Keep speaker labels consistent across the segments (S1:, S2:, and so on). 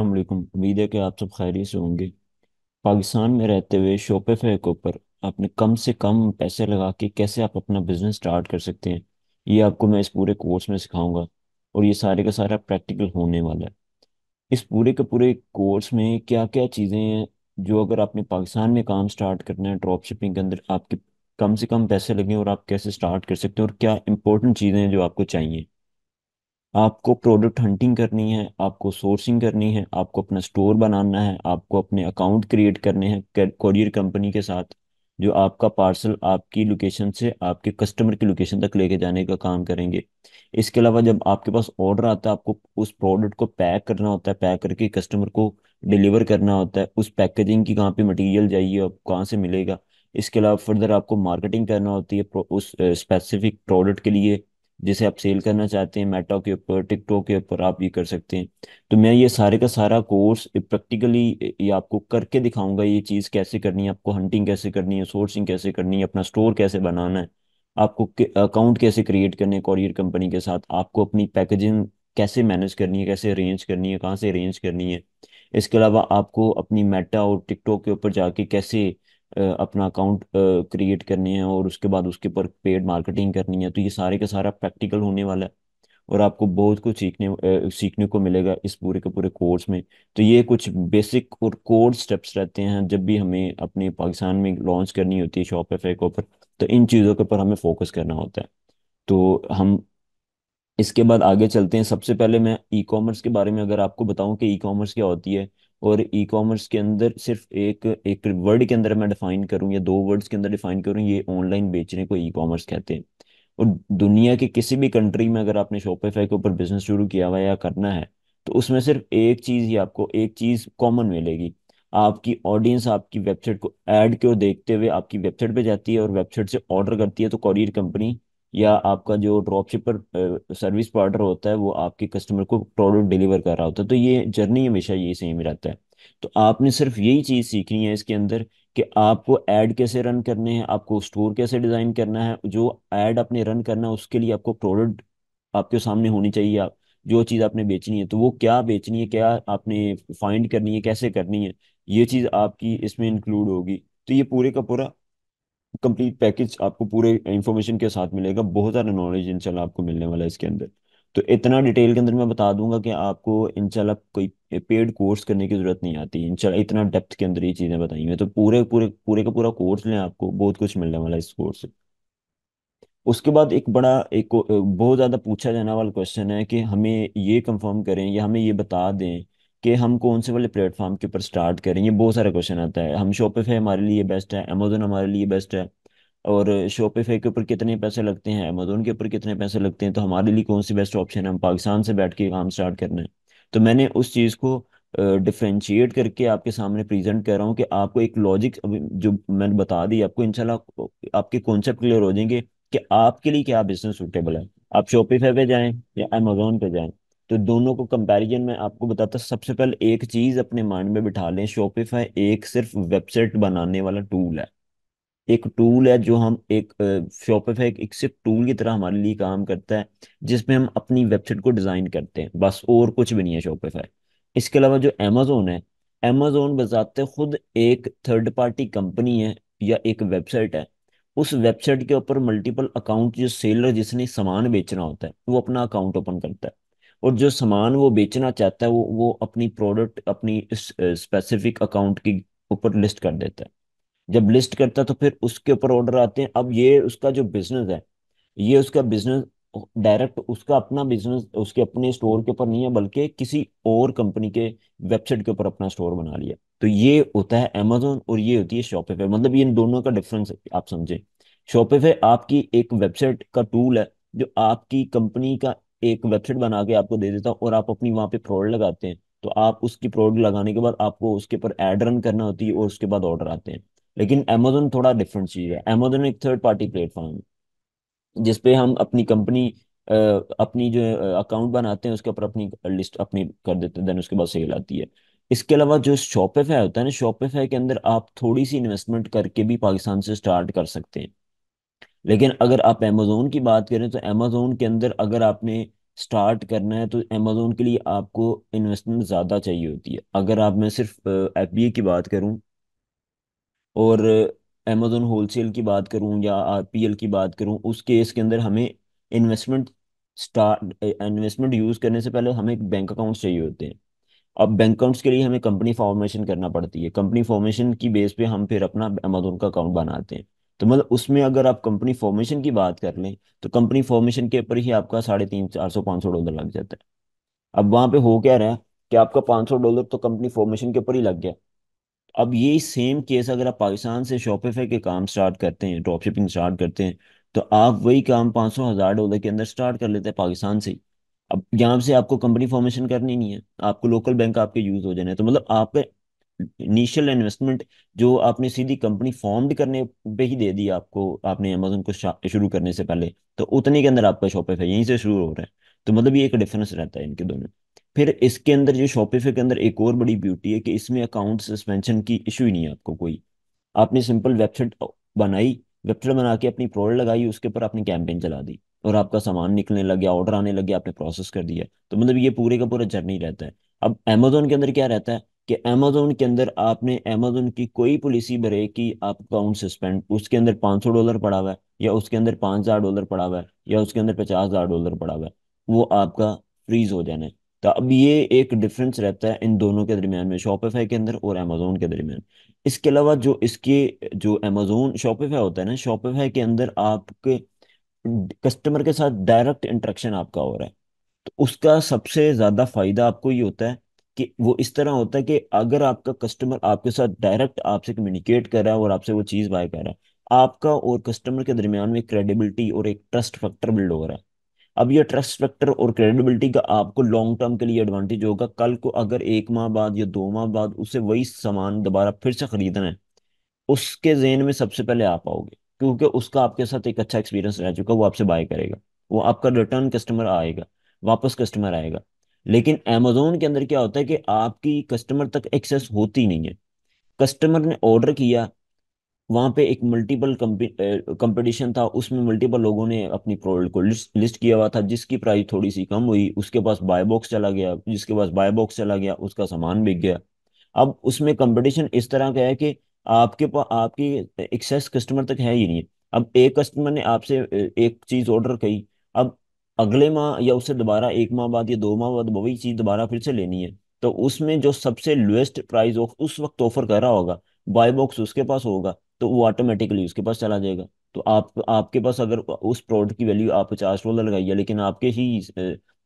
S1: अलैक्म उम्मीद है कि आप सब खैरियत से होंगे पाकिस्तान में रहते हुए शोपिफाई के ऊपर आपने कम से कम पैसे लगा के कैसे आप अपना बिजनेस स्टार्ट कर सकते हैं ये आपको मैं इस पूरे कोर्स में सिखाऊंगा और ये सारे का सारा प्रैक्टिकल होने वाला है इस पूरे के पूरे कोर्स में क्या क्या चीज़ें हैं जो अगर आपने पाकिस्तान में काम स्टार्ट करना है ड्रॉप शिपिंग के अंदर आपके कम से कम पैसे लगें और आप कैसे स्टार्ट कर सकते हैं और क्या इंपॉर्टेंट चीज़ें हैं जो आपको चाहिए आपको प्रोडक्ट हंटिंग करनी है आपको सोर्सिंग करनी है आपको अपना स्टोर बनाना है आपको अपने अकाउंट क्रिएट करने हैं कोरियर कंपनी के साथ जो आपका पार्सल आपकी लोकेशन से आपके कस्टमर की लोकेशन तक लेके जाने का काम करेंगे इसके अलावा जब आपके पास ऑर्डर आता है आपको उस प्रोडक्ट को पैक करना होता है पैक करके कस्टमर को डिलीवर करना होता है उस पैकेजिंग की कहाँ पे मटेरियल चाहिए आप कहाँ से मिलेगा इसके अलावा फर्दर आपको मार्केटिंग करना होती है उस स्पेसिफिक प्रोडक्ट के लिए जिसे आप सेल करना चाहते हैं मेटा के ऊपर टिकटॉक के ऊपर आप ये कर सकते हैं तो मैं ये सारे का सारा कोर्स प्रैक्टिकली ये आपको करके दिखाऊंगा ये चीज़ कैसे करनी है आपको हंटिंग कैसे करनी है सोर्सिंग कैसे करनी है अपना स्टोर कैसे बनाना है आपको अकाउंट कैसे क्रिएट करने है कॉरियर कंपनी के साथ आपको अपनी पैकेजिंग कैसे मैनेज करनी है कैसे अरेंज करनी है कहाँ से अरेंज करनी है इसके अलावा आपको अपनी मेटा और टिकटॉक के ऊपर जाके कैसे अपना अकाउंट क्रिएट करने हैं और उसके बाद उसके ऊपर पेड मार्केटिंग करनी है तो ये सारे का सारा प्रैक्टिकल होने वाला है और आपको बहुत कुछ सीखने सीखने को मिलेगा इस पूरे के पूरे कोर्स में तो ये कुछ बेसिक और कोर स्टेप्स रहते हैं जब भी हमें अपने पाकिस्तान में लॉन्च करनी होती है शॉप एफ के ऊपर तो इन चीज़ों के ऊपर हमें फोकस करना होता है तो हम इसके बाद आगे चलते हैं सबसे पहले मैं ई कॉमर्स के बारे में अगर आपको बताऊं कि ई कॉमर्स क्या होती है और ई कॉमर्स के अंदर सिर्फ एक एक वर्ड के अंदर मैं डिफाइन करूँ या दो वर्ड्स के अंदर डिफाइन करूँ ये ऑनलाइन बेचने को ई कॉमर्स कहते हैं और दुनिया के किसी भी कंट्री में अगर आपने शॉपिफाई के ऊपर बिजनेस शुरू किया हुआ या करना है तो उसमें सिर्फ एक चीज़ ही आपको एक चीज़ कॉमन मिलेगी आपकी ऑडियंस आपकी वेबसाइट को ऐड क्यों देखते हुए आपकी वेबसाइट पे जाती है और वेबसाइट से ऑर्डर करती है तो कॉरियर कंपनी या आपका जो ड्रॉप शिपर सर्विस पार्टनर होता है वो आपके कस्टमर को प्रोडक्ट डिलीवर कर रहा होता है तो ये जर्नी हमेशा यही सेम रहता है तो आपने सिर्फ यही चीज़ सीखनी है इसके अंदर कि आपको ऐड कैसे रन करने हैं आपको स्टोर कैसे डिज़ाइन करना है जो ऐड आपने रन करना है उसके लिए आपको प्रोडक्ट आपके सामने होनी चाहिए आप जो चीज़ आपने बेचनी है तो वो क्या बेचनी है क्या आपने फाइंड करनी है कैसे करनी है ये चीज़ आपकी इसमें इंक्लूड होगी तो ये पूरे का पूरा कंप्लीट पैकेज आपको पूरे इन्फॉर्मेशन के साथ मिलेगा बहुत सारा नॉलेज इनशाला आपको मिलने वाला है इसके अंदर तो इतना डिटेल के अंदर मैं बता दूंगा कि आपको इनशाला कोई पेड कोर्स करने की जरूरत नहीं आती इनशाला इतना डेप्थ के अंदर ये चीज़ें बताई हैं तो पूरे पूरे पूरे का पूरा कोर्स लें आपको बहुत कुछ मिलने वाला है इस कोर्स से उसके बाद एक बड़ा एक बहुत ज़्यादा पूछा जाने वाला क्वेश्चन है कि हमें ये कंफर्म करें या हमें ये बता दें कि हम कौन से वाले प्लेटफॉर्म के ऊपर स्टार्ट करें ये बहुत सारा क्वेश्चन आता है हम शॉपिफाई हमारे लिए बेस्ट है अमेजोन हमारे लिए बेस्ट है और शॉपिफाई के ऊपर कितने पैसे लगते हैं अमेजोन के ऊपर कितने पैसे लगते हैं तो हमारे लिए कौन सी बेस्ट ऑप्शन है हम पाकिस्तान से बैठ के काम स्टार्ट करना है तो मैंने उस चीज़ को डिफ्रेंशिएट करके आपके सामने प्रेजेंट कर रहा हूँ कि आपको एक लॉजिक जो मैंने बता दी आपको इनशाला आपके कॉन्सेप्ट क्लियर हो जाएंगे कि आपके लिए क्या बिजनेस सूटेबल है आप शॉपिफाई पे जाएं या अमेजोन पे जाएं तो दोनों को कंपैरिजन में आपको बताता सबसे पहले एक चीज अपने माइंड में बिठा लें शॉपिफाई एक सिर्फ वेबसाइट बनाने वाला टूल है एक टूल है जो हम एक शॉपिफाई एक सिर्फ टूल की तरह हमारे लिए काम करता है जिसमें हम अपनी वेबसाइट को डिजाइन करते हैं बस और कुछ भी नहीं है शॉपिफाई इसके अलावा जो अमेजोन है अमेजोन बजाते खुद एक थर्ड पार्टी कंपनी है या एक वेबसाइट है उस वेबसाइट के ऊपर मल्टीपल अकाउंट जो सेलर जिसने सामान बेचना होता है वो अपना अकाउंट ओपन करता है और जो सामान वो बेचना चाहता है वो वो अपनी प्रोडक्ट अपनी स्पेसिफिक अकाउंट के ऊपर लिस्ट कर देता है जब लिस्ट करता है तो फिर उसके ऊपर ऑर्डर आते हैं अब ये उसका जो बिजनेस है ये उसका बिजनेस डायरेक्ट उसका अपना बिजनेस उसके अपने स्टोर के ऊपर नहीं है बल्कि किसी और कंपनी के वेबसाइट के ऊपर अपना स्टोर बना लिया तो ये होता है अमेजोन और ये होती है पे मतलब ये दोनों का डिफरेंस आप समझें पे आपकी एक वेबसाइट का टूल है जो आपकी कंपनी का एक वेबसाइट बना के आपको दे देता हूँ और आप अपनी वहां पे फ्रॉड लगाते हैं तो आप उसकी फ्रॉड लगाने के बाद आपको उसके ऊपर एड रन करना होती है और उसके बाद ऑर्डर आते हैं लेकिन अमेजोन थोड़ा डिफरेंट चीज़ है अमेजोन एक थर्ड पार्टी प्लेटफॉर्म है जिसपे हम अपनी कंपनी अपनी जो अकाउंट बनाते हैं उसके ऊपर अपनी लिस्ट अपनी कर देते हैं देन उसके बाद सेल आती है इसके अलावा जो शॉपिफाई होता है ना शॉपिफाई के अंदर आप थोड़ी सी इन्वेस्टमेंट करके भी पाकिस्तान से स्टार्ट कर सकते हैं लेकिन अगर आप अमेज़ोन की बात करें तो अमेज़ोन के अंदर अगर आपने स्टार्ट करना है तो अमेज़ोन के लिए आपको इन्वेस्टमेंट ज़्यादा चाहिए होती है अगर आप मैं सिर्फ एफ बी ए की बात करूँ और अमेज़ोन होलसेल की बात करूँ या आर पी एल की बात करूँ उस केस के अंदर हमें इन्वेस्टमेंट स्टार्ट इन्वेस्टमेंट यूज़ करने से पहले हमें बैंक अकाउंट चाहिए होते हैं अब बैंक अकाउंट्स के लिए हमें कंपनी फॉर्मेशन करना पड़ती है कंपनी फॉर्मेशन की बेस पे हम फिर अपना अमेजोन का अकाउंट बनाते हैं तो मतलब उसमें अगर आप कंपनी फॉर्मेशन की बात कर लें तो कंपनी फॉर्मेशन के ऊपर ही आपका साढ़े तीन चार सौ पाँच सौ डॉलर लग जाता है अब वहां पे हो क्या रहा है कि आपका पाँच सौ डॉलर तो कंपनी फॉर्मेशन के ऊपर ही लग गया अब ये सेम केस अगर आप पाकिस्तान से शॉपिफाई के काम स्टार्ट करते हैं ड्रॉप शिपिंग स्टार्ट करते हैं तो आप वही काम पाँच सौ हज़ार डॉलर के अंदर स्टार्ट कर लेते हैं पाकिस्तान से ही अब यहाँ से आपको कंपनी फॉर्मेशन करनी नहीं है आपको लोकल बैंक आपके यूज़ हो जाना है तो मतलब आप इनिशियल इन्वेस्टमेंट जो आपने सीधी कंपनी फॉर्म्ड करने पे ही दे दी आपको आपने अमेजोन को शुरू करने से पहले तो उतने के अंदर आपका शॉपिफाई यहीं से शुरू हो रहा है तो मतलब ये एक डिफरेंस रहता है इनके दोनों फिर इसके अंदर जो शॉपिफाई के अंदर एक और बड़ी ब्यूटी है कि इसमें अकाउंट सस्पेंशन की इशू ही नहीं है आपको कोई आपने सिंपल वेबसाइट बनाई वेबसाइट बना के अपनी प्रोडक्ट लगाई उसके ऊपर आपने कैंपेन चला दी और आपका सामान निकलने लग गया ऑर्डर आने लग गया आपने प्रोसेस कर दिया तो मतलब ये पूरे का पूरा जर्नी रहता है अब अमेजोन के अंदर क्या रहता है कि अमेजोन के अंदर आपने अमेजोन की कोई पॉलिसी भरे की आप अकाउंट सस्पेंड उसके अंदर पाँच सौ डॉलर पड़ा हुआ है या उसके अंदर पाँच हज़ार डॉलर पड़ा हुआ है या उसके अंदर पचास हज़ार डॉलर पड़ा हुआ है वो आपका फ्रीज हो जाना है तो अब ये एक डिफरेंस रहता है इन दोनों के दरमियान में शॉपिफाई के अंदर और अमेजोन के दरमियान इसके अलावा जो इसके जो अमेजोन शॉपिफाई होता है ना शॉपिफाई के अंदर आपके कस्टमर के साथ डायरेक्ट इंट्रेक्शन आपका हो रहा है तो उसका सबसे ज़्यादा फ़ायदा आपको ये होता है कि वो इस तरह होता है कि अगर आपका कस्टमर आपके साथ डायरेक्ट आपसे कम्युनिकेट कर रहा है और आपसे वो चीज़ बाय कर रहा है आपका और कस्टमर के दरमियान में क्रेडिबिलिटी और एक ट्रस्ट फैक्टर बिल्ड हो रहा है अब ये ट्रस्ट फैक्टर और क्रेडिबिलिटी का आपको लॉन्ग टर्म के लिए एडवांटेज होगा कल को अगर एक माह बाद या दो माह बाद उसे वही सामान दोबारा फिर से खरीदना है उसके जेन में सबसे पहले आप आओगे क्योंकि उसका आपके साथ एक अच्छा एक्सपीरियंस रह चुका वो आपसे बाय करेगा वो आपका रिटर्न कस्टमर आएगा वापस कस्टमर आएगा लेकिन अमेजोन के अंदर क्या होता है कि आपकी कस्टमर तक एक्सेस होती नहीं है कस्टमर ने ऑर्डर किया वहाँ पे एक मल्टीपल कंपटीशन था उसमें मल्टीपल लोगों ने अपनी प्रोडक्ट को लिस्ट, लिस्ट किया हुआ था जिसकी प्राइस थोड़ी सी कम हुई उसके पास बाय बॉक्स चला गया जिसके पास बाय बॉक्स चला गया उसका सामान बिक गया अब उसमें कंपटीशन इस तरह का है कि आपके पास आपकी एक्सेस कस्टमर तक है ही नहीं अब एक कस्टमर ने आपसे एक चीज़ ऑर्डर की अगले माह या उससे दोबारा एक माह बाद या दो माह बाद वही चीज़ दोबारा फिर से लेनी है तो उसमें जो सबसे लोएस्ट प्राइस उस वक्त ऑफर कर रहा होगा बाय बॉक्स उसके पास होगा तो वो ऑटोमेटिकली उसके पास चला जाएगा तो आप आपके पास अगर उस प्रोडक्ट की वैल्यू आप पचास डॉलर लगाई है लेकिन आपके ही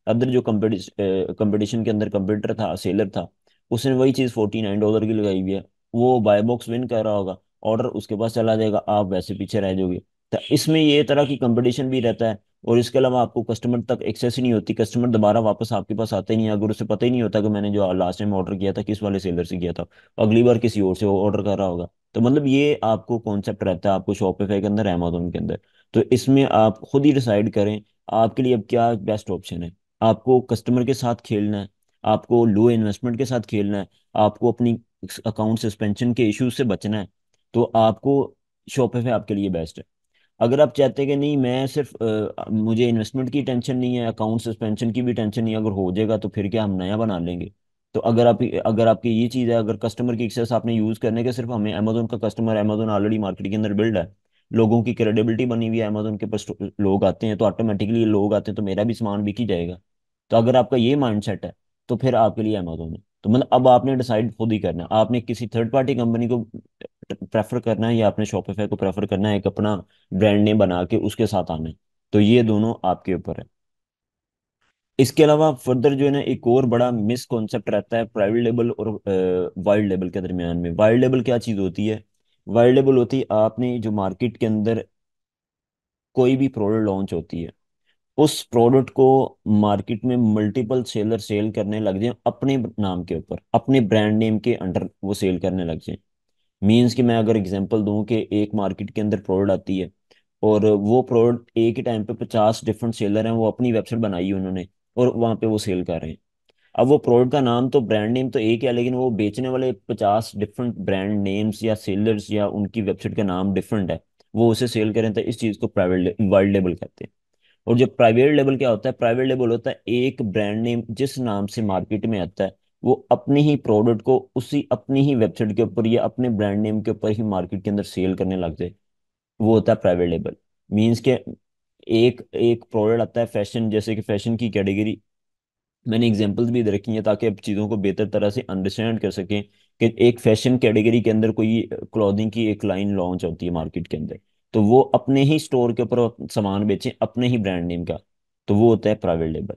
S1: अदर जो कंपटीशन के अंदर कंप्यूटर था सेलर था उसने वही चीज़ फोर्टी नाइन डॉलर की लगाई हुई है वो बाय बॉक्स विन कर रहा होगा ऑर्डर उसके पास चला जाएगा आप वैसे पीछे रह जाओगे तो इसमें ये तरह की कंपटीशन भी रहता है और इसके अलावा आपको कस्टमर तक एक्सेस ही नहीं होती कस्टमर दोबारा वापस आपके पास आते ही नहीं अगर उसे पता ही नहीं होता कि मैंने जो लास्ट टाइम ऑर्डर किया था किस वाले सेलर से किया था अगली बार किसी और से ऑर्डर कर रहा होगा तो मतलब ये आपको कॉन्सेप्ट रहता है आपको शॉपिफाई के अंदर अमेजोन के अंदर तो इसमें आप खुद ही डिसाइड करें आपके लिए अब क्या बेस्ट ऑप्शन है आपको कस्टमर के साथ खेलना है आपको लो इन्वेस्टमेंट के साथ खेलना है आपको अपनी अकाउंट सस्पेंशन के इश्यूज से बचना है तो आपको शॉपिफाई आपके लिए बेस्ट है अगर आप चाहते हैं कि नहीं मैं सिर्फ आ, मुझे इन्वेस्टमेंट की टेंशन नहीं है अकाउंट सस्पेंशन की भी टेंशन नहीं है अगर हो जाएगा तो फिर क्या हम नया बना लेंगे तो अगर आप अगर आपकी ये चीज़ है अगर कस्टमर की एक्सेस आपने यूज़ करने के सिर्फ हमें अमेजोन का कस्टमर अमेजोन ऑलरेडी मार्केट के अंदर बिल्ड है लोगों की क्रेडिबिलिटी बनी हुई है अमेजोन के पास लोग आते हैं तो ऑटोमेटिकली लोग आते हैं तो मेरा भी सामान बिक ही जाएगा तो अगर आपका ये माइंड है तो फिर आपके लिए अमेजोन है तो मतलब अब आपने डिसाइड खुद ही करना आपने किसी थर्ड पार्टी कंपनी को प्रेफर करना है या अपने शॉपिफाई को प्रेफर करना है एक अपना ब्रांड नेम बना के उसके साथ आना है तो ये दोनों आपके ऊपर है इसके अलावा फर्दर जो है ना एक और बड़ा मिसकॉन्सेप्ट रहता है प्राइवेट लेबल और वाइल्ड लेबल के दरमियान में वाइल्ड लेबल क्या चीज़ होती है वाइल्ड लेबल होती है आपने जो मार्केट के अंदर कोई भी प्रोडक्ट लॉन्च होती है उस प्रोडक्ट को मार्केट में मल्टीपल सेलर सेल करने लग जाए अपने नाम के ऊपर अपने ब्रांड नेम के अंडर वो सेल करने लग जाए मीन्स कि मैं अगर एग्जाम्पल दूँ कि एक मार्केट के अंदर प्रोडक्ट आती है और वो प्रोडक्ट एक ही टाइम पे पचास डिफरेंट सेलर हैं वो अपनी वेबसाइट बनाई है उन्होंने और वहाँ पे वो सेल कर रहे हैं अब वो प्रोडक्ट का नाम तो ब्रांड नेम तो एक है लेकिन वो बेचने वाले पचास डिफरेंट ब्रांड नेम्स या सेलर्स या उनकी वेबसाइट का नाम डिफरेंट है वो उसे सेल करें तो इस चीज़ को प्राइवेट वर्ल्ड लेवल कहते हैं और जो प्राइवेट लेवल क्या होता है प्राइवेट लेवल होता है एक ब्रांड नेम जिस नाम से मार्केट में आता है वो अपने ही प्रोडक्ट को उसी अपनी ही वेबसाइट के ऊपर या अपने ब्रांड नेम के ऊपर ही मार्केट के अंदर सेल करने लग जाए वो होता है प्राइवेट लेबल मीन्स के एक एक प्रोडक्ट आता है फैशन जैसे कि फैशन की कैटेगरी मैंने एग्जाम्पल्स भी दे रखी हैं ताकि आप चीज़ों को बेहतर तरह से अंडरस्टैंड कर सकें कि एक फैशन कैटेगरी के अंदर कोई क्लोदिंग की एक लाइन लॉन्च होती है मार्केट के अंदर तो वो अपने ही स्टोर के ऊपर सामान बेचें अपने ही ब्रांड नेम का तो वो होता है प्राइवेट लेबल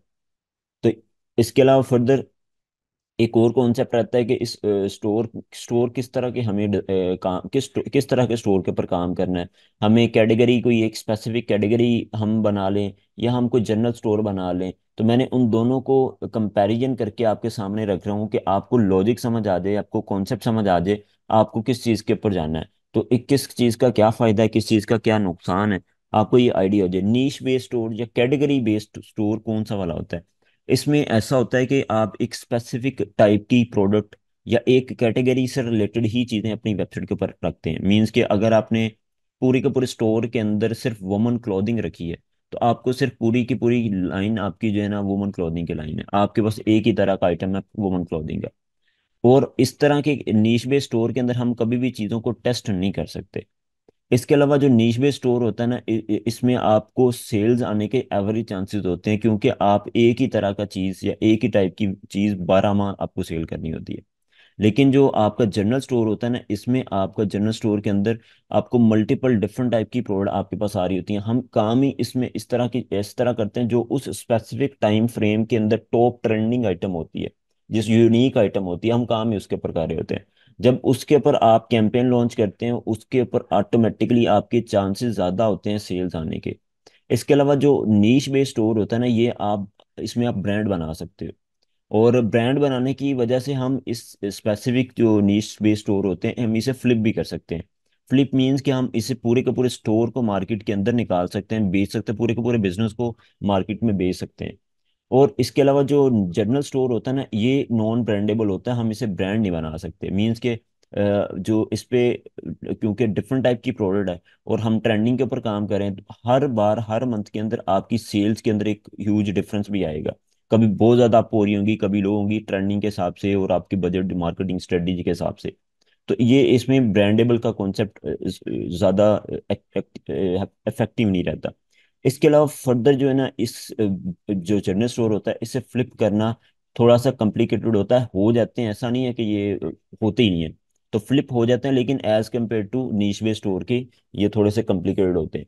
S1: तो इसके अलावा फर्दर एक और कॉन्सेप्ट रहता है कि इस स्टोर स्टोर किस तरह के हमें काम किस किस तरह के स्टोर के ऊपर काम करना है हमें कैटेगरी कोई एक स्पेसिफिक कैटेगरी हम बना लें या हम कोई जनरल स्टोर बना लें तो मैंने उन दोनों को कंपैरिजन करके आपके सामने रख रहा हूँ कि आपको लॉजिक समझ आ जाए आपको कॉन्सेप्ट समझ आ जाए आपको किस चीज़ के ऊपर जाना है तो एक किस चीज़ का क्या फ़ायदा है किस चीज़ का क्या नुकसान है आपको ये आइडिया हो जाए नीच बेस्ड स्टोर या कैटेगरी बेस्ड स्टोर कौन सा वाला होता है इसमें ऐसा होता है कि आप एक स्पेसिफिक टाइप की प्रोडक्ट या एक कैटेगरी से रिलेटेड ही चीज़ें अपनी वेबसाइट के ऊपर रखते हैं मीन्स कि अगर आपने पूरी के पूरे स्टोर के अंदर सिर्फ वुमन क्लोथिंग रखी है तो आपको सिर्फ पूरी की पूरी लाइन आपकी जो है ना वुमन क्लोथिंग की लाइन है आपके पास एक ही तरह का आइटम है वुमन क्लोथिंग का और इस तरह के नीच बे स्टोर के अंदर हम कभी भी चीज़ों को टेस्ट नहीं कर सकते इसके अलावा जो नीच बेस स्टोर होता है ना इसमें आपको सेल्स आने के एवरेज चांसेस होते हैं क्योंकि आप एक ही तरह का चीज़ या एक ही टाइप की चीज़ बारह माह आपको सेल करनी होती है लेकिन जो आपका जनरल स्टोर होता है ना इसमें आपका जनरल स्टोर के अंदर आपको मल्टीपल डिफरेंट टाइप की प्रोडक्ट आपके पास आ रही होती हैं हम काम ही इसमें इस तरह की इस तरह करते हैं जो उस स्पेसिफिक टाइम फ्रेम के अंदर टॉप ट्रेंडिंग आइटम होती है जिस यूनिक आइटम होती है हम काम ही उसके प्रकार होते हैं जब उसके ऊपर आप कैंपेन लॉन्च करते हैं उसके ऊपर ऑटोमेटिकली आपके चांसेस ज़्यादा होते हैं सेल्स आने के इसके अलावा जो नीच बेस्ड स्टोर होता है ना ये आप इसमें आप ब्रांड बना सकते हो और ब्रांड बनाने की वजह से हम इस स्पेसिफिक जो नीच बेस्ड स्टोर होते हैं हम इसे फ्लिप भी कर सकते हैं फ्लिप मीन्स कि हम इसे पूरे के पूरे स्टोर को मार्केट के अंदर निकाल सकते हैं बेच सकते हैं पूरे के पूरे बिजनेस को मार्केट में बेच सकते हैं और इसके अलावा जो जनरल स्टोर होता है ना ये नॉन ब्रांडेबल होता है हम इसे ब्रांड नहीं बना सकते मीन्स के जो इस पे क्योंकि डिफरेंट टाइप की प्रोडक्ट है और हम ट्रेंडिंग के ऊपर काम करें तो हर बार हर मंथ के अंदर आपकी सेल्स के अंदर एक ह्यूज डिफरेंस भी आएगा कभी बहुत ज़्यादा आप हो रही होंगी कभी लो होंगी ट्रेंडिंग के हिसाब से और आपकी बजट मार्केटिंग स्ट्रेटजी के हिसाब से तो ये इसमें ब्रांडेबल का कॉन्सेप्ट ज़्यादा इफेक्टिव नहीं रहता इसके अलावा फर्दर जो है ना इस जो जर्नल स्टोर होता है इसे फ्लिप करना थोड़ा सा कॉम्प्लिकेटेड होता है हो जाते हैं ऐसा नहीं है कि ये होते ही नहीं है तो फ्लिप हो जाते हैं लेकिन as compare to niche store के ये थोड़े से कॉम्प्लिकेटेड होते हैं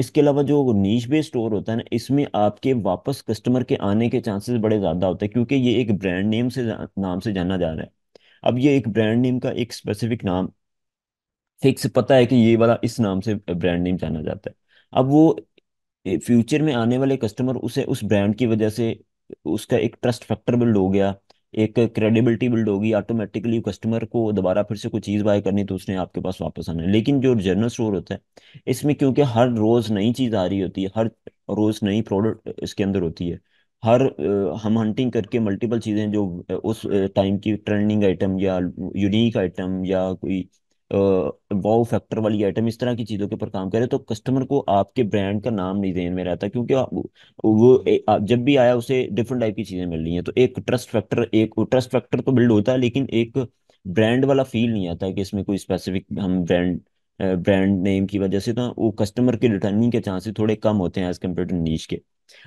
S1: इसके अलावा जो नीच बे स्टोर होता है ना इसमें आपके वापस कस्टमर के आने के चांसेस बड़े ज़्यादा होते हैं क्योंकि ये एक ब्रांड नेम से नाम से जाना जा रहा है अब ये एक ब्रांड नेम का एक स्पेसिफिक नाम फिक्स पता है कि ये वाला इस नाम से ब्रांड नेम जाना जाता है अब वो फ्यूचर में आने वाले कस्टमर उसे उस ब्रांड की वजह से उसका एक ट्रस्ट फैक्टर बिल्ड हो गया एक क्रेडिबिलिटी बिल्ड होगी ऑटोमेटिकली कस्टमर को दोबारा फिर से कोई चीज़ बाय करनी तो उसने आपके पास वापस आना है लेकिन जो जर्नल स्टोर होता है इसमें क्योंकि हर रोज़ नई चीज़ आ रही होती है हर रोज़ नई प्रोडक्ट इसके अंदर होती है हर हम हंटिंग करके मल्टीपल चीज़ें जो उस टाइम की ट्रेंडिंग आइटम या यूनिक आइटम या कोई वाओ फैक्टर वाली आइटम इस तरह की चीज़ों के ऊपर काम करे तो कस्टमर को आपके ब्रांड का नाम नहीं देने में रहता क्योंकि वो ए, जब भी आया उसे डिफरेंट टाइप की चीज़ें मिल रही हैं तो एक ट्रस्ट फैक्टर एक ट्रस्ट फैक्टर तो बिल्ड होता है लेकिन एक ब्रांड वाला फील नहीं आता कि इसमें कोई स्पेसिफिक हम ब्रांड ब्रांड नेम की वजह से तो वो कस्टमर के रिटर्निंग के चांसेस थोड़े कम होते हैं एज कम्पेयर टू नीच के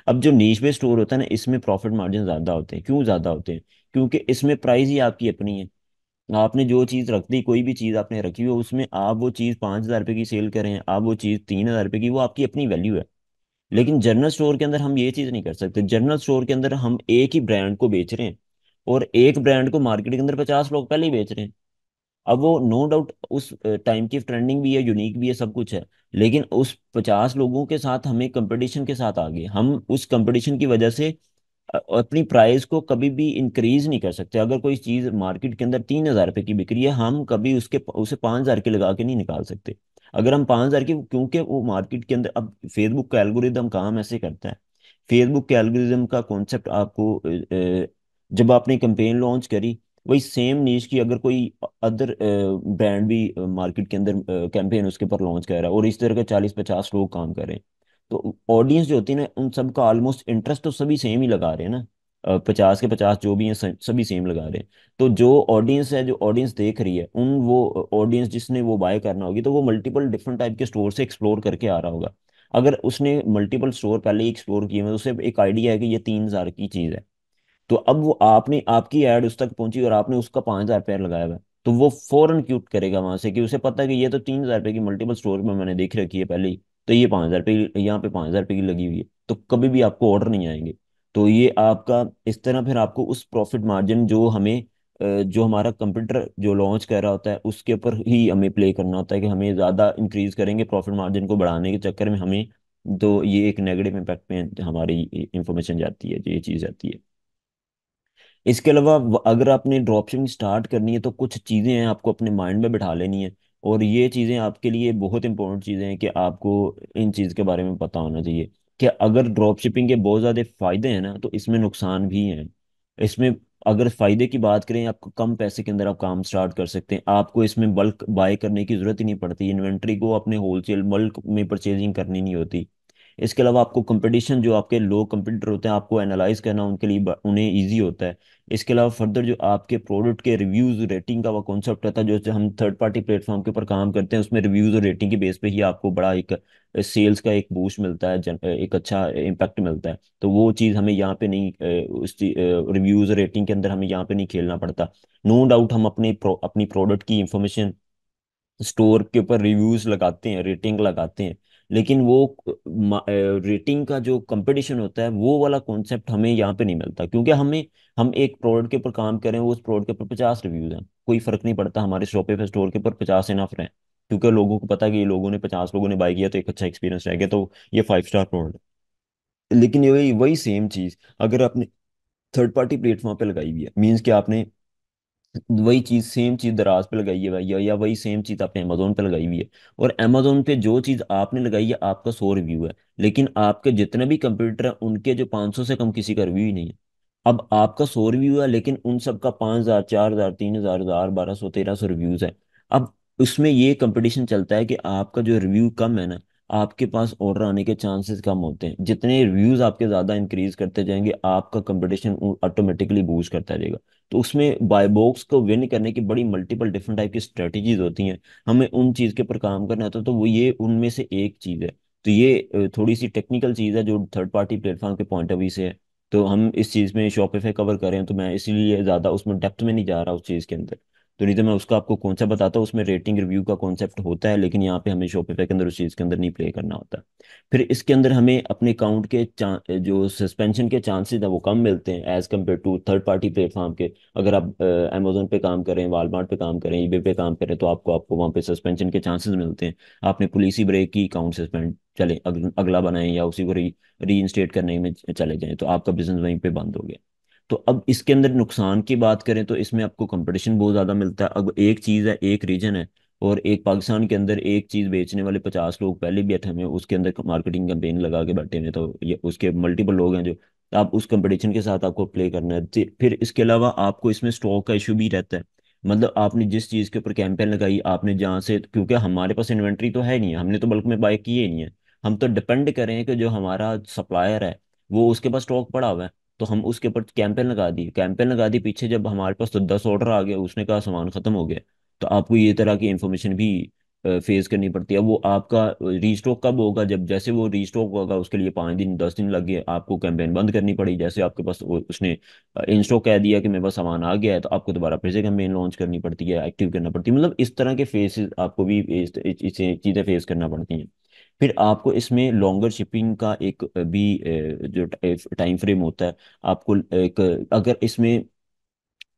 S1: अब जो नीच पे स्टोर होता है ना इसमें प्रॉफिट मार्जिन ज़्यादा होते हैं क्यों ज़्यादा होते हैं क्योंकि इसमें प्राइस ही आपकी अपनी है आपने जो चीज़ रख दी कोई भी चीज़ आपने रखी हो उसमें आप वो चीज़ पाँच हज़ार रुपये की सेल करें आप वो चीज़ तीन हज़ार रुपये की वो आपकी अपनी वैल्यू है लेकिन जनरल स्टोर के अंदर हम ये चीज़ नहीं कर सकते जनरल स्टोर के अंदर हम एक ही ब्रांड को बेच रहे हैं और एक ब्रांड को मार्केट के अंदर पचास लोग पहले ही बेच रहे हैं अब वो नो डाउट उस टाइम की ट्रेंडिंग भी है यूनिक भी है सब कुछ है लेकिन उस पचास लोगों के साथ हमें कंपटीशन के साथ आ गए हम उस कंपटीशन की वजह से अपनी प्राइस को कभी भी इंक्रीज नहीं कर सकते अगर कोई चीज़ मार्केट के अंदर तीन हज़ार रुपए की बिक्री है हम कभी उसके उसे पाँच हज़ार के लगा के नहीं निकाल सकते अगर हम पाँच हज़ार की क्योंकि वो मार्केट के अंदर अब फेसबुक का एल्गोरिदम काम ऐसे करता है फेसबुक के एल्गोरिदम का कॉन्सेप्ट आपको जब आपने कंपेन लॉन्च करी वही सेम नीच की अगर कोई अदर ब्रांड भी मार्केट के अंदर कैंपेन उसके ऊपर लॉन्च कर रहा है और इस तरह के चालीस पचास लोग काम कर रहे हैं तो ऑडियंस जो होती है ना उन सब का ऑलमोस्ट इंटरेस्ट तो सभी सेम ही लगा रहे हैं ना पचास के पचास जो भी हैं सभी सेम लगा रहे हैं तो जो ऑडियंस है जो ऑडियंस देख रही है उन वो ऑडियंस जिसने वो बाय करना होगी तो वो मल्टीपल डिफरेंट टाइप के स्टोर से एक्सप्लोर करके आ रहा होगा अगर उसने मल्टीपल स्टोर पहले ही एक्सप्लोर किए मतलब तो उसे एक आइडिया है कि ये तीन हज़ार की चीज़ है तो अब वो आपने आपकी एड उस तक पहुंची और आपने उसका पाँच हज़ार रुपया लगाया हुआ तो वो फौरन क्यूट करेगा वहां से कि उसे पता है कि ये तो तीन हज़ार रुपये की मल्टीपल स्टोर में मैंने देख रखी है पहले ही तो ये पाँच हज़ार रुपये यहाँ पे पाँच हज़ार रुपये की लगी हुई है तो कभी भी आपको ऑर्डर नहीं आएंगे तो ये आपका इस तरह फिर आपको उस प्रॉफिट मार्जिन जो हमें जो हमारा कंप्यूटर जो लॉन्च कर रहा होता है उसके ऊपर ही हमें प्ले करना होता है कि हमें ज़्यादा इंक्रीज करेंगे प्रॉफिट मार्जिन को बढ़ाने के चक्कर में हमें तो ये एक नेगेटिव इम्पैक्ट में हमारी इंफॉर्मेशन जाती है ये चीज़ जाती है इसके अलावा अगर आपने ड्रॉपशिपिंग स्टार्ट करनी है तो कुछ चीज़ें हैं आपको अपने माइंड में बैठा लेनी है और ये चीज़ें आपके लिए बहुत इंपॉर्टेंट चीज़ें हैं कि आपको इन चीज़ के बारे में पता होना चाहिए कि अगर ड्रॉप शिपिंग के बहुत ज़्यादा फ़ायदे हैं ना तो इसमें नुकसान भी हैं इसमें अगर फ़ायदे की बात करें आपको कम पैसे के अंदर आप काम स्टार्ट कर सकते हैं आपको इसमें बल्क बाय करने की ज़रूरत ही नहीं पड़ती इन्वेंट्री को अपने होलसेल बल्क में परचेजिंग करनी नहीं होती इसके अलावा आपको कंपटीशन जो आपके लो कंप्यूटर होते हैं आपको एनालाइज करना उनके लिए उन्हें ईजी होता है इसके अलावा फर्दर जो आपके प्रोडक्ट के रिव्यूज रेटिंग का वो कॉन्सेप्ट रहता है जो हम थर्ड पार्टी प्लेटफॉर्म के ऊपर काम करते हैं उसमें रिव्यूज और रेटिंग के बेस पे ही आपको बड़ा एक सेल्स का एक बूस्ट मिलता है एक अच्छा इम्पैक्ट मिलता है तो वो चीज़ हमें यहाँ पे नहीं उस रिव्यूज रेटिंग के अंदर हमें यहाँ पे नहीं खेलना पड़ता नो no डाउट हम अपने अपनी प्रोडक्ट की इंफॉर्मेशन स्टोर के ऊपर रिव्यूज लगाते हैं रेटिंग लगाते हैं लेकिन वो रेटिंग का जो कंपटीशन होता है वो वाला कॉन्सेप्ट हमें यहाँ पे नहीं मिलता क्योंकि हमें हम एक प्रोडक्ट के ऊपर काम करें उस प्रोडक्ट के ऊपर पचास रिव्यूज हैं कोई फर्क नहीं पड़ता हमारे पे स्टोर के ऊपर पचास इनाफ रहे क्योंकि लोगों को पता है कि ये लोगों ने पचास लोगों ने बाई किया तो एक अच्छा एक्सपीरियंस रह गया तो ये फाइव स्टार प्रोडक्ट लेकिन ये वही सेम चीज़ अगर आपने थर्ड पार्टी प्लेटफॉर्म पे लगाई हुई है मीन्स कि आपने वही चीज़ सेम चीज़ दराज पे लगाई है भाई या, या वही सेम चीज़ आपने अमेजोन पे लगाई हुई है और अमेजोन पे जो चीज़ आपने लगाई है आपका सौ रिव्यू है लेकिन आपके जितने भी कंप्यूटर हैं उनके जो पाँच सौ से कम किसी का रिव्यू ही नहीं है अब आपका सौ रिव्यू है लेकिन उन सब का पाँच हज़ार चार हज़ार तीन हज़ार हज़ार बारह सौ तेरह सौ रिव्यूज़ है अब उसमें ये कंपटीशन चलता है कि आपका जो रिव्यू कम है ना आपके पास ऑर्डर आने के चांसेस कम होते हैं जितने रिव्यूज आपके ज़्यादा इंक्रीज करते जाएंगे आपका कंपटीशन ऑटोमेटिकली बूस्ट करता जाएगा तो उसमें बायबॉक्स को विन करने की बड़ी मल्टीपल डिफरेंट टाइप की स्ट्रेटजीज होती हैं हमें उन चीज़ के ऊपर काम करना होता है तो वो ये उनमें से एक चीज़ है तो ये थोड़ी सी टेक्निकल चीज़ है जो थर्ड पार्टी प्लेटफॉर्म के पॉइंट ऑफ व्यू से है तो हम इस चीज़ में शॉपिफाई कवर करें तो मैं इसलिए ज़्यादा उसमें डेप्थ में नहीं जा रहा उस चीज़ के अंदर तो नहीं तो मैं उसका आपको कौन सा बताता हूँ उसमें रेटिंग रिव्यू का कॉन्सेप्ट होता है लेकिन यहाँ पे हमें शॉपिफाई के अंदर उस चीज़ के अंदर नहीं प्ले करना होता फिर इसके अंदर हमें अपने अकाउंट के जो सस्पेंशन के चांसेस है वो कम मिलते हैं as compare to third party platform के अगर आप अमेजोन पे काम करें वालमार्ट पे काम करें ईबे पे काम करें तो आपको आपको वहाँ पे सस्पेंशन के चांसेज मिलते हैं आपने पुलिस ब्रेक की अकाउंट सस्पेंड चले अगला बनाएं या उसी को री री करने में चले जाएँ तो आपका बिजनेस वहीं पर बंद हो गया तो अब इसके अंदर नुकसान की बात करें तो इसमें आपको कंपटीशन बहुत ज़्यादा मिलता है अब एक चीज़ है एक रीजन है और एक पाकिस्तान के अंदर एक चीज़ बेचने वाले पचास लोग पहले भी बैठे हुए हैं उसके अंदर मार्केटिंग कैंपेन लगा के बैठे हुए तो ये उसके मल्टीपल लोग हैं जो आप उस कंपटीशन के साथ आपको प्ले करना है फिर इसके अलावा आपको इसमें स्टॉक का इशू भी रहता है मतलब आपने जिस चीज़ के ऊपर कैंपेन लगाई आपने जहाँ से क्योंकि हमारे पास इन्वेंट्री तो है नहीं है हमने तो बल्क में बाय किए नहीं है हम तो डिपेंड करें कि जो हमारा सप्लायर है वो उसके पास स्टॉक पड़ा हुआ है तो हम उसके ऊपर कैंपेन लगा दी कैंपेन लगा दी पीछे जब हमारे पास तो दस ऑर्डर आ गया उसने कहा सामान खत्म हो गया तो आपको ये तरह की इन्फॉर्मेशन भी फेस करनी पड़ती है वो आपका रीस्टॉक कब होगा जब जैसे वो रीस्टॉक होगा उसके लिए पाँच दिन दस दिन लग गए आपको कैंपेन बंद करनी पड़ी जैसे आपके पास उसने इंस्टॉक कह दिया कि मेरे पास सामान आ गया है तो आपको दोबारा फिर से कैंपेन लॉन्च करनी पड़ती है एक्टिव करना पड़ती है मतलब इस तरह के फेसेस आपको भी इस चीज़ें फेस करना पड़ती हैं फिर आपको इसमें लॉन्गर शिपिंग का एक भी जो टाइम फ्रेम होता है आपको एक अगर इसमें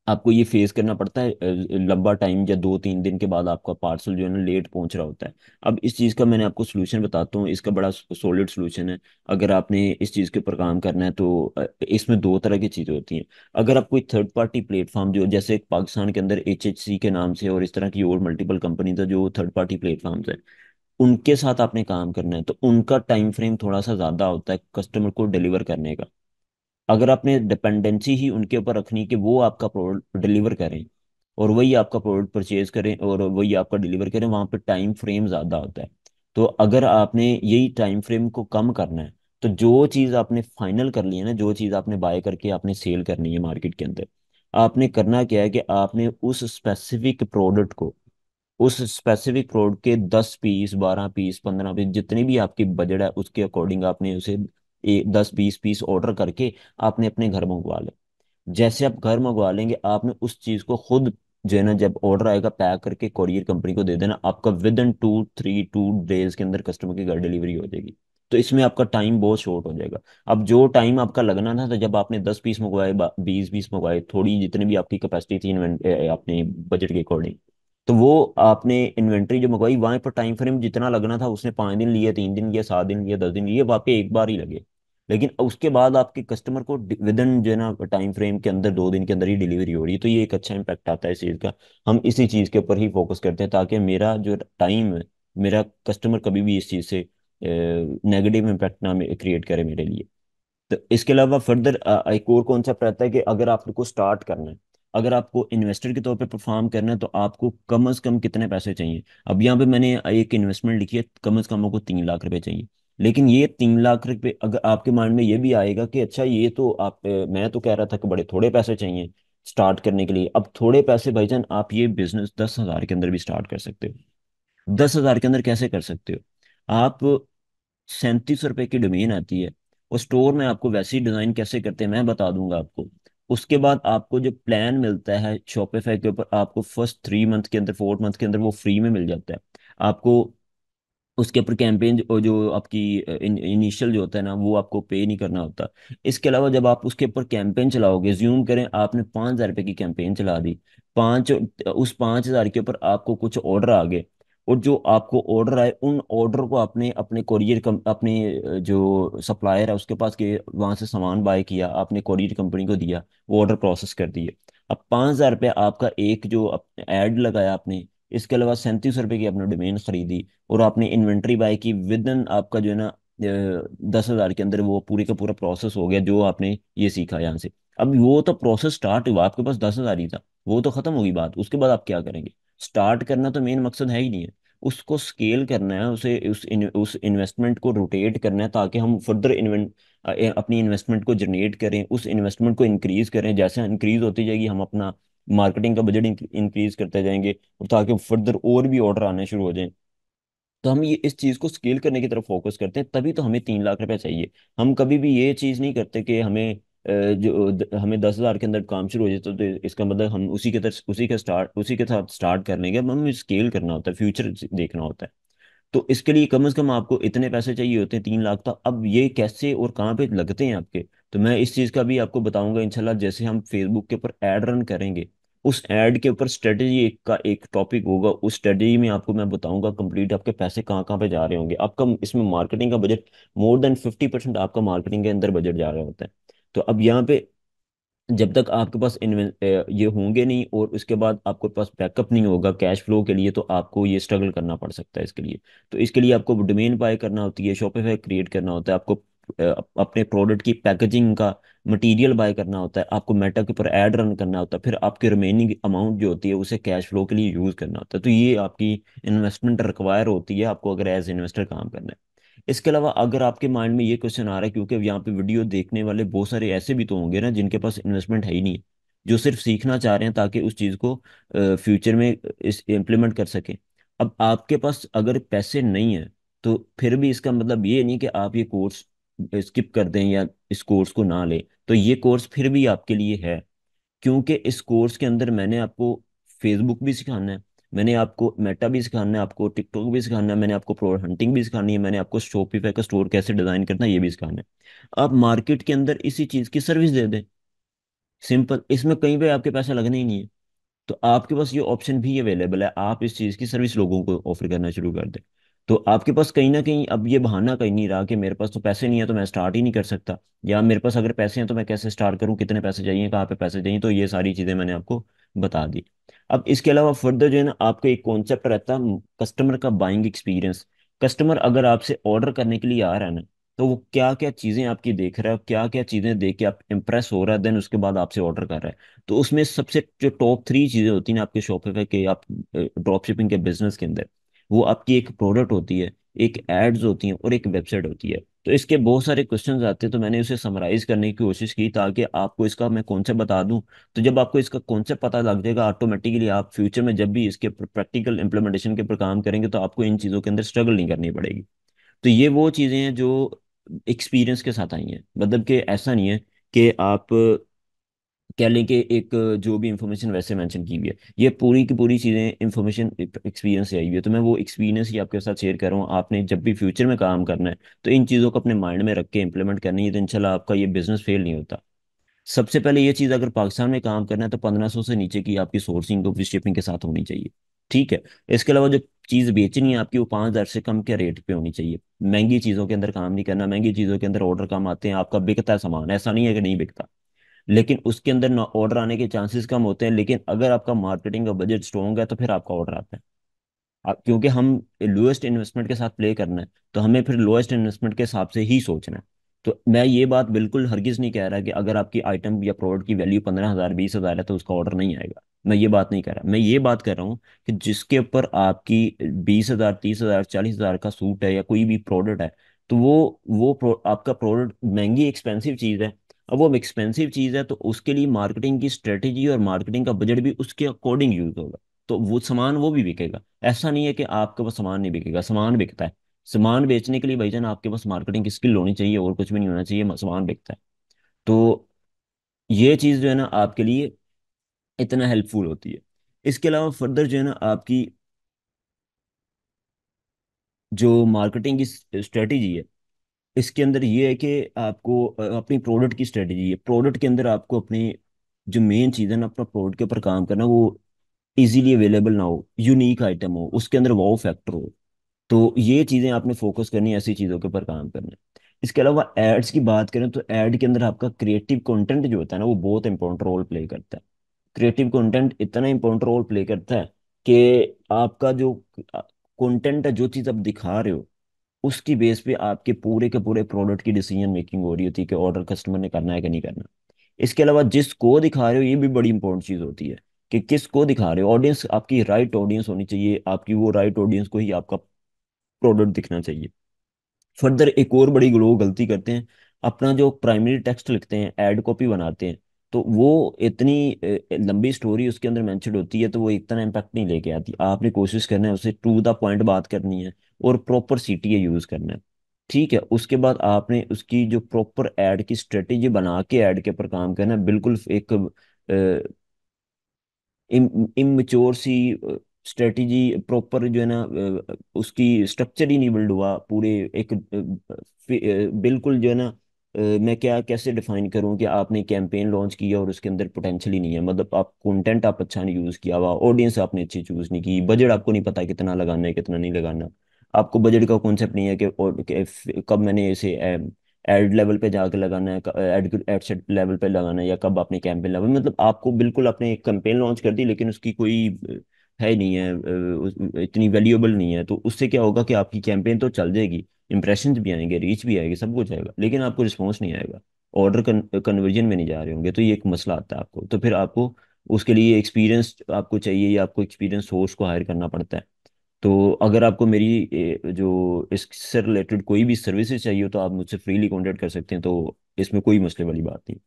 S1: आपको ये फेस करना पड़ता है लंबा टाइम या दो तीन दिन के बाद आपका पार्सल जो है ना लेट पहुंच रहा होता है अब इस चीज़ का मैंने आपको सोल्यूशन बताता हूँ इसका बड़ा सॉलिड सोल्यूशन है अगर आपने इस चीज़ के ऊपर काम करना है तो इसमें दो तरह की चीज़ें होती हैं अगर आप कोई थर्ड पार्टी प्लेटफॉर्म जो जैसे पाकिस्तान के अंदर एच के नाम से और इस तरह की और मल्टीपल कंपनी है जो थर्ड पार्टी प्लेटफॉर्म्स हैं उनके साथ आपने काम करना है तो उनका टाइम फ्रेम थोड़ा सा ज़्यादा होता है कस्टमर को डिलीवर करने का अगर आपने डिपेंडेंसी ही उनके ऊपर रखनी कि वो आपका प्रोडक्ट डिलीवर करें और वही आपका प्रोडक्ट परचेज करें और वही आपका डिलीवर करें वहाँ पर टाइम फ्रेम ज़्यादा होता है तो अगर आपने यही टाइम फ्रेम को कम करना है तो जो चीज़ आपने फाइनल कर ली है ना जो चीज़ आपने बाय करके आपने सेल करनी है मार्केट के अंदर आपने करना क्या है कि आपने उस स्पेसिफिक प्रोडक्ट को उस स्पेसिफिक रोड के दस पीस बारह पीस पंद्रह पीस जितने भी आपकी बजट है उसके अकॉर्डिंग आपने उसे दस बीस पीस ऑर्डर करके आपने अपने घर मंगवा लें जैसे आप घर मंगवा लेंगे आपने उस चीज़ को खुद जो है ना जब ऑर्डर आएगा पैक करके कोरियर कंपनी को दे देना आपका within two three two days के अंदर कस्टमर की घर डिलीवरी हो जाएगी तो इसमें आपका टाइम बहुत शॉर्ट हो जाएगा अब जो टाइम आपका लगना था तो जब आपने दस पीस मंगवाए बीस पीस मंगवाए थोड़ी जितनी भी आपकी कैपेसिटी थी आपने बजट के अकॉर्डिंग तो वो आपने इन्वेंट्री जो मंगवाई वहाँ पर टाइम फ्रेम जितना लगना था उसने पाँच दिन लिए तीन दिन लिए सात दिन लिए दस दिन लिए वहाँ एक बार ही लगे लेकिन उसके बाद आपके कस्टमर को विद इन जो है ना टाइम फ्रेम के अंदर दो दिन के अंदर ही डिलीवरी हो रही है तो ये एक अच्छा इम्पैक्ट आता है इस चीज़ का हम इसी चीज़ के ऊपर ही फोकस करते हैं ताकि मेरा जो टाइम है मेरा कस्टमर कभी भी इस चीज़ से नेगेटिव इम्पैक्ट ना क्रिएट करे मेरे लिए तो इसके अलावा फर्दर एक और कॉन्सेप्ट रहता है कि अगर आपको स्टार्ट करना है अगर आपको इन्वेस्टर के तौर पे परफॉर्म करना है तो आपको कम से कम कितने पैसे चाहिए अब यहाँ पे मैंने एक इन्वेस्टमेंट लिखी है कम से कम आपको तीन लाख रुपए चाहिए लेकिन ये तीन लाख रुपए अगर आपके माइंड में ये भी आएगा कि अच्छा ये तो आप मैं तो कह रहा था कि बड़े थोड़े पैसे चाहिए स्टार्ट करने के लिए अब थोड़े पैसे भाईजान आप ये बिजनेस दस हज़ार के अंदर भी स्टार्ट कर सकते हो दस हज़ार के अंदर कैसे कर सकते हो आप सैंतीस रुपए की डोमेन आती है और स्टोर में आपको वैसी डिज़ाइन कैसे करते हैं मैं बता दूंगा आपको उसके बाद आपको जो प्लान मिलता है शॉपिफाई के ऊपर आपको फर्स्ट थ्री मंथ के अंदर फोर्थ मंथ के अंदर वो फ्री में मिल जाता है आपको उसके ऊपर कैंपेन जो, जो आपकी इनिशियल जो होता है ना वो आपको पे नहीं करना होता इसके अलावा जब आप उसके ऊपर कैंपेन चलाओगे ज्यूम करें आपने पाँच हज़ार रुपये की कैंपेन चला दी पाँच उस पाँच हज़ार के ऊपर आपको कुछ ऑर्डर आ गए और जो आपको ऑर्डर आए उन ऑर्डर को आपने अपने कोरियर कम अपने जो सप्लायर है उसके पास के वहाँ से सामान बाय किया आपने कोरियर कंपनी को दिया वो ऑर्डर प्रोसेस कर दिए अब पाँच हज़ार रुपये आपका एक जो ऐड लगाया आपने इसके अलावा सैंतीस रुपए की आपने डोमेन खरीदी और आपने इन्वेंट्री बाय की विद इन आपका जो है ना दस हज़ार के अंदर वो पूरे का पूरा प्रोसेस हो गया जो आपने ये सीखा यहाँ से अब वो तो प्रोसेस स्टार्ट हुआ आपके पास दस हज़ार ही था वो तो ख़त्म होगी बात उसके बाद आप क्या करेंगे स्टार्ट करना तो मेन मकसद है ही नहीं है उसको स्केल करना है उसे उस इन, उस इन्वेस्टमेंट को रोटेट करना है ताकि हम फर्दर इन्वेंट अपनी इन्वेस्टमेंट को जनरेट करें उस इन्वेस्टमेंट को इंक्रीज करें जैसे इंक्रीज होती जाएगी हम अपना मार्केटिंग का बजट इंक्रीज करते जाएंगे और ताकि फर्दर और भी ऑर्डर आने शुरू हो जाएं तो हम ये इस चीज़ को स्केल करने की तरफ फोकस करते हैं तभी तो हमें तीन लाख रुपए चाहिए हम कभी भी ये चीज़ नहीं करते कि हमें जो हमें दस हज़ार के अंदर काम शुरू हो जाता तो, है तो इसका मतलब हम उसी के तरह उसी के स्टार्ट उसी के साथ स्टार्ट कर लेंगे अब हमें स्केल करना होता है फ्यूचर देखना होता है तो इसके लिए कम से कम आपको इतने पैसे चाहिए होते हैं तीन लाख तक तो अब ये कैसे और कहाँ पे लगते हैं आपके तो मैं इस चीज़ का भी आपको बताऊंगा इनशाला जैसे हम फेसबुक के ऊपर एड रन करेंगे उस एड के ऊपर स्ट्रेटजी का एक टॉपिक होगा उस स्ट्रेटजी में आपको मैं बताऊंगा कंप्लीट आपके पैसे कहाँ कहाँ पे जा रहे होंगे आपका इसमें मार्केटिंग का budget more than fifty percent आपका मार्केटिंग के अंदर बजट जा रहे होता है तो अब यहाँ पे जब तक आपके पास ये होंगे नहीं और उसके बाद आपके पास बैकअप नहीं होगा कैश फ्लो के लिए तो आपको ये स्ट्रगल करना पड़ सकता है इसके लिए तो इसके लिए आपको डोमेन बाय करना होती है शॉपिफाई क्रिएट करना होता है आपको अपने प्रोडक्ट की पैकेजिंग का मटेरियल बाय करना होता है आपको मेटा के ऊपर एड रन करना होता है फिर आपके रिमेनिंग अमाउंट जो होती है उसे कैश फ्लो के लिए यूज़ करना होता है तो ये आपकी इन्वेस्टमेंट रिक्वायर होती है आपको अगर एज इन्वेस्टर काम करना है इसके अलावा अगर आपके माइंड में ये क्वेश्चन आ रहा है क्योंकि यहाँ पे वीडियो देखने वाले बहुत सारे ऐसे भी तो होंगे ना जिनके पास इन्वेस्टमेंट है ही नहीं जो सिर्फ सीखना चाह रहे हैं ताकि उस चीज़ को फ्यूचर में इस इम्प्लीमेंट कर सकें अब आपके पास अगर पैसे नहीं है तो फिर भी इसका मतलब ये नहीं कि आप ये कोर्स स्किप कर दें या इस कोर्स को ना लें तो ये कोर्स फिर भी आपके लिए है क्योंकि इस कोर्स के अंदर मैंने आपको फेसबुक भी सिखाना है मैंने आपको मेटा भी सिखाना है आपको टिकटॉक भी सिखाना है मैंने आपको प्रोडक्ट हंटिंग भी सिखानी है मैंने आपको शॉपिफाई का स्टोर कैसे डिजाइन करना है ये भी सिखाना है आप मार्केट के अंदर इसी चीज की सर्विस दे दें सिंपल इसमें कहीं पर आपके पैसा लगना ही नहीं है तो आपके पास ये ऑप्शन भी अवेलेबल है आप इस चीज की सर्विस लोगों को ऑफर करना शुरू कर दें तो आपके पास कहीं ना कहीं अब ये बहाना कहीं नहीं रहा कि मेरे पास तो पैसे नहीं है तो मैं स्टार्ट ही नहीं कर सकता या मेरे पास अगर पैसे हैं तो मैं कैसे स्टार्ट करूं कितने पैसे चाहिए कहाँ पे पैसे चाहिए तो ये सारी चीज़ें मैंने आपको बता दी अब इसके अलावा फर्दर जो है ना आपका एक कॉन्सेप्ट रहता है कस्टमर का बाइंग एक्सपीरियंस कस्टमर अगर आपसे ऑर्डर करने के लिए आ रहा है ना तो वो क्या क्या चीज़ें आपकी देख रहा है क्या क्या चीज़ें देख के आप इम्प्रेस हो रहा है देन उसके बाद आपसे ऑर्डर कर रहा है तो उसमें सबसे जो टॉप थ्री चीज़ें होती हैं आपके शॉप पे के आप ड्रॉप शिपिंग के बिजनेस के अंदर वो आपकी एक प्रोडक्ट होती है एक एड्स होती हैं और एक वेबसाइट होती है तो इसके बहुत सारे क्वेश्चंस आते हैं तो मैंने उसे समराइज करने की कोशिश की ताकि आपको इसका मैं कॉन्सेप्ट बता दूं तो जब आपको इसका कॉन्सेप्ट पता लग जाएगा ऑटोमेटिकली आप फ्यूचर में जब भी इसके प्रैक्टिकल इंप्लीमेंटेशन के ऊपर काम करेंगे तो आपको इन चीज़ों के अंदर स्ट्रगल नहीं करनी पड़ेगी तो ये वो चीज़ें हैं जो एक्सपीरियंस के साथ आई हैं मतलब कि ऐसा नहीं है कि आप कह लें कि एक जो भी इंफॉर्मेशन वैसे मेंशन की हुई है ये पूरी की पूरी चीज़ें इंफॉर्मेशन एक्सपीरियंस से आई हुई है तो मैं वो एक्सपीरियंस ही आपके साथ शेयर कर रहा हूँ आपने जब भी फ्यूचर में काम करना है तो इन चीज़ों को अपने माइंड में रख के इंप्लीमेंट करनी है तो इनशाला आपका ये बिजनेस फेल नहीं होता सबसे पहले ये चीज़ अगर पाकिस्तान में काम करना है तो पंद्रह सौ से नीचे की आपकी सोर्सिंग और शिपिंग के साथ होनी चाहिए ठीक है इसके अलावा जो चीज़ बेचनी है आपकी वो पाँच हज़ार से कम के रेट पे होनी चाहिए महंगी चीज़ों के अंदर काम नहीं करना महंगी चीज़ों के अंदर ऑर्डर कम आते हैं आपका बिकता है सामान ऐसा नहीं है कि नहीं बिकता लेकिन उसके अंदर ना ऑर्डर आने के चांसेस कम होते हैं लेकिन अगर आपका मार्केटिंग का बजट स्ट्रॉन्ग है तो फिर आपका ऑर्डर आता है आप क्योंकि हम लोएस्ट इन्वेस्टमेंट के साथ प्ले करना है तो हमें फिर लोएस्ट इन्वेस्टमेंट के हिसाब से ही सोचना है तो मैं ये बात बिल्कुल हरगिज़ नहीं कह रहा कि अगर आपकी आइटम या प्रोडक्ट की वैल्यू पंद्रह हज़ार बीस हज़ार है तो उसका ऑर्डर नहीं आएगा मैं ये बात नहीं कह रहा मैं ये बात कर रहा हूँ कि जिसके ऊपर आपकी बीस हज़ार तीस हज़ार चालीस हज़ार का सूट है या कोई भी प्रोडक्ट है तो वो वो प्रो, आपका प्रोडक्ट महंगी एक्सपेंसिव चीज़ है अब वो एक्सपेंसिव चीज़ है तो उसके लिए मार्केटिंग की स्ट्रेटेजी और मार्केटिंग का बजट भी उसके अकॉर्डिंग यूज होगा तो वो सामान वो भी बिकेगा ऐसा नहीं है कि आपके पास सामान नहीं बिकेगा सामान बिकता है सामान बेचने के लिए जान आपके पास मार्केटिंग की स्किल होनी चाहिए और कुछ भी नहीं होना चाहिए सामान बिकता है तो ये चीज़ जो है ना आपके लिए इतना हेल्पफुल होती है इसके अलावा फर्दर जो है ना आपकी जो मार्केटिंग की स्ट्रेटजी है इसके अंदर ये है कि आपको अपनी प्रोडक्ट की स्ट्रेटजी है प्रोडक्ट के अंदर आपको अपनी जो मेन चीज़ है ना अपना प्रोडक्ट के ऊपर काम करना वो इजीली अवेलेबल ना हो यूनिक आइटम हो उसके अंदर वाओ फैक्टर हो तो ये चीज़ें आपने फोकस करनी है ऐसी चीज़ों के ऊपर काम करना है इसके अलावा एड्स की बात करें तो एड के अंदर आपका क्रिएटिव कंटेंट जो होता है ना वो बहुत इंपॉर्टेंट रोल प्ले करता है क्रिएटिव कंटेंट इतना इंपॉर्टेंट रोल प्ले करता है कि आपका जो कंटेंट है जो चीज़ आप दिखा रहे हो उसकी बेस पे आपके पूरे के पूरे प्रोडक्ट की डिसीजन मेकिंग हो रही होती है कि ऑर्डर कस्टमर ने करना है कि नहीं करना इसके अलावा जिसको दिखा रहे हो ये भी बड़ी इंपॉर्टेंट चीज़ होती है कि किसको दिखा रहे हो ऑडियंस आपकी राइट ऑडियंस होनी चाहिए आपकी वो राइट ऑडियंस को ही आपका प्रोडक्ट दिखना चाहिए फर्दर एक और बड़ी लोग गलती करते हैं अपना जो प्राइमरी टेक्स्ट लिखते हैं एड कॉपी बनाते हैं तो वो इतनी लंबी स्टोरी उसके अंदर मैंशन होती है तो वो इतना इम्पैक्ट नहीं लेके आती आपने कोशिश करना है उसे टू द पॉइंट बात करनी है और प्रॉपर सी टी यूज़ करना है ठीक है उसके बाद आपने उसकी जो प्रॉपर एड की स्ट्रेटेजी बना के एड के ऊपर काम करना बिल्कुल एक इमच्योर इम सी स्ट्रेटेजी प्रॉपर जो है ना उसकी स्ट्रक्चर ही नहीं बिल्ड हुआ पूरे एक बिल्कुल जो है ना मैं क्या कैसे डिफाइन करूं कि आपने कैंपेन लॉन्च किया और उसके अंदर पोटेंशियल ही नहीं है मतलब आप कंटेंट आप अच्छा नहीं यूज़ किया हुआ ऑडियंस आपने अच्छी चूज़ नहीं की बजट आपको नहीं पता कितना लगाना है कितना नहीं लगाना आपको बजट का कॉन्सेप्ट नहीं है कि और कब मैंने इसे एड um, लेवल पे जाके लगाना है एड एड सेट लेवल पे लगाना है या कब अपने कैंपेन लेवल मतलब आपको बिल्कुल आपने एक कैंपेन लॉन्च कर दी लेकिन उसकी कोई uh, है नहीं है uh, इतनी वैल्यूएबल नहीं है तो उससे क्या होगा कि आपकी कैंपेन तो चल जाएगी इंप्रेशन भी आएंगे रीच भी आएगी सब कुछ आएगा लेकिन आपको रिस्पॉन्स नहीं आएगा ऑर्डर कन्वर्जन में नहीं जा रहे होंगे तो ये एक मसला आता है आपको तो फिर आपको उसके लिए एक्सपीरियंस आपको चाहिए या आपको एक्सपीरियंस सोर्स को हायर करना पड़ता है तो अगर आपको मेरी जो इससे रिलेटेड कोई भी सर्विसेज चाहिए हो तो आप मुझसे फ्रीली कॉन्टेक्ट कर सकते हैं तो इसमें कोई मसले वाली बात नहीं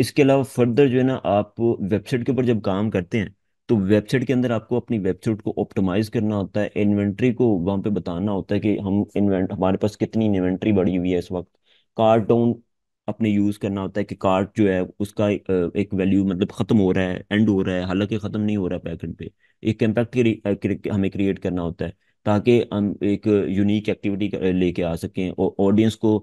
S1: इसके अलावा फर्दर जो है ना आप वेबसाइट के ऊपर जब काम करते हैं तो वेबसाइट के अंदर आपको अपनी वेबसाइट को ऑप्टिमाइज करना होता है इन्वेंट्री को वहाँ पे बताना होता है कि हम इन्वेंट हमारे पास कितनी इन्वेंट्री बढ़ी हुई है इस वक्त कार्टून अपने यूज़ करना होता है कि कार्ड जो है उसका एक वैल्यू मतलब ख़त्म हो रहा है एंड हो रहा है हालांकि ख़त्म नहीं हो रहा है पैकेट पे एक इम्पैक्ट हमें क्रिएट करना होता है ताकि हम एक यूनिक एक्टिविटी लेके आ सकें और ऑडियंस को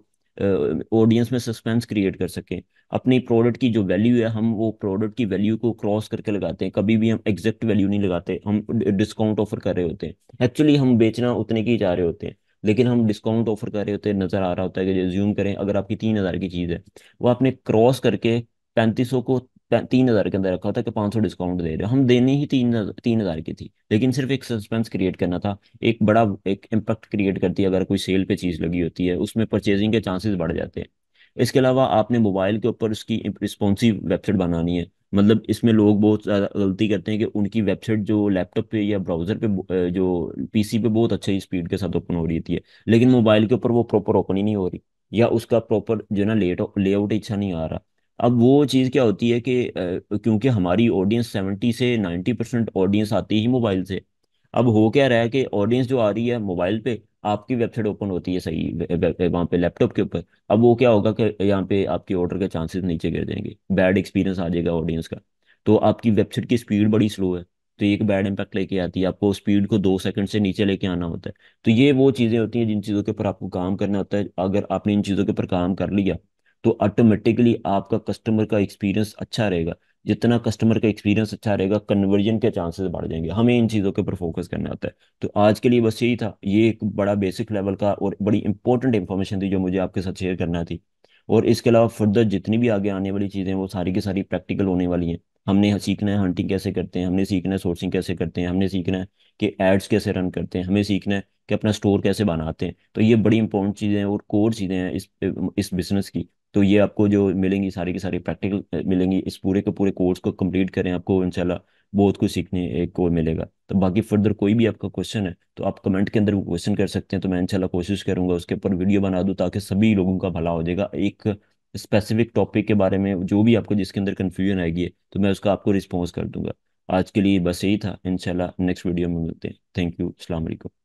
S1: ऑडियंस में सस्पेंस क्रिएट कर सकें अपनी प्रोडक्ट की जो वैल्यू है हम वो प्रोडक्ट की वैल्यू को क्रॉस करके लगाते हैं कभी भी हम एग्जैक्ट वैल्यू नहीं लगाते हम डिस्काउंट ऑफर कर रहे होते हैं एक्चुअली हम बेचना उतने की जा रहे होते हैं लेकिन हम डिस्काउंट ऑफर कर रहे होते हैं नज़र आ रहा होता है कि रिज्यूम करें अगर आपकी तीन हज़ार की चीज़ है वो आपने क्रॉस करके पैंतीस सौ को तीन हज़ार के अंदर रखा था कि पाँच सौ डिस्काउंट दे रहे हो हम देनी ही तीन तीन हज़ार की थी लेकिन सिर्फ एक सस्पेंस क्रिएट करना था एक बड़ा एक इम्पैक्ट क्रिएट करती है अगर कोई सेल पे चीज़ लगी होती है उसमें परचेजिंग के चांसेस बढ़ जाते हैं इसके अलावा आपने मोबाइल के ऊपर उसकी रिस्पॉन्सिव वेबसाइट बनानी है मतलब इसमें लोग बहुत ज़्यादा गलती करते हैं कि उनकी वेबसाइट जो लैपटॉप पे या ब्राउज़र पे जो पीसी पे बहुत अच्छी स्पीड के साथ ओपन हो रही थी लेकिन मोबाइल के ऊपर वो प्रॉपर ओपन ही नहीं हो रही या उसका प्रॉपर जो ना लेट लेआउट अच्छा नहीं आ रहा अब वो चीज़ क्या होती है कि क्योंकि हमारी ऑडियंस सेवेंटी से नाइन्टी परसेंट ऑडियंस आती ही मोबाइल से अब हो क्या रहा है कि ऑडियंस जो आ रही है मोबाइल पे आपकी वेबसाइट ओपन होती है सही वहाँ पे लैपटॉप के ऊपर अब वो क्या होगा कि यहाँ पे आपके ऑर्डर के चांसेस नीचे गिर जाएंगे बैड एक्सपीरियंस आ जाएगा ऑडियंस का तो आपकी वेबसाइट की स्पीड बड़ी स्लो है तो एक बैड इम्पैक्ट लेके आती है आपको स्पीड को दो सेकंड से नीचे लेके आना होता है तो ये वो चीज़ें होती हैं जिन चीज़ों के ऊपर आपको काम करना होता है अगर आपने इन चीज़ों के ऊपर काम कर लिया तो ऑटोमेटिकली आपका कस्टमर का एक्सपीरियंस अच्छा रहेगा जितना कस्टमर का एक्सपीरियंस अच्छा रहेगा कन्वर्जन के चांसेस बढ़ जाएंगे हमें इन चीज़ों के ऊपर फोकस करना होता है तो आज के लिए बस यही था ये एक बड़ा बेसिक लेवल का और बड़ी इंपॉर्टेंट इन्फॉर्मेशन थी जो मुझे आपके साथ शेयर करना थी और इसके अलावा फर्दर जितनी भी आगे आने वाली चीज़ें वो सारी की सारी प्रैक्टिकल होने वाली हैं हमने सीखना है हंटिंग कैसे करते हैं हमने सीखना है सोर्सिंग कैसे करते हैं हमने सीखना है कि एड्स कैसे रन करते हैं हमें सीखना है कि अपना स्टोर कैसे बनाते हैं तो ये बड़ी इंपॉर्टेंट चीज़ें और कोर चीज़ें हैं इस इस बिजनेस की तो ये आपको जो मिलेंगी सारी की सारी प्रैक्टिकल मिलेंगी इस पूरे के पूरे कोर्स को कंप्लीट करें आपको इनशाला बहुत कुछ सीखने एक और मिलेगा तो बाकी फर्दर कोई भी आपका क्वेश्चन है तो आप कमेंट के अंदर क्वेश्चन कर सकते हैं तो मैं इनशाला कोशिश करूंगा उसके ऊपर वीडियो बना दूँ ताकि सभी लोगों का भला हो जाएगा एक स्पेसिफिक टॉपिक के बारे में जो भी आपको जिसके अंदर कन्फ्यूजन आएगी तो मैं उसका आपको रिस्पॉन्स कर दूंगा आज के लिए बस यही था इनशाला नेक्स्ट वीडियो में मिलते हैं थैंक यू अलैक्म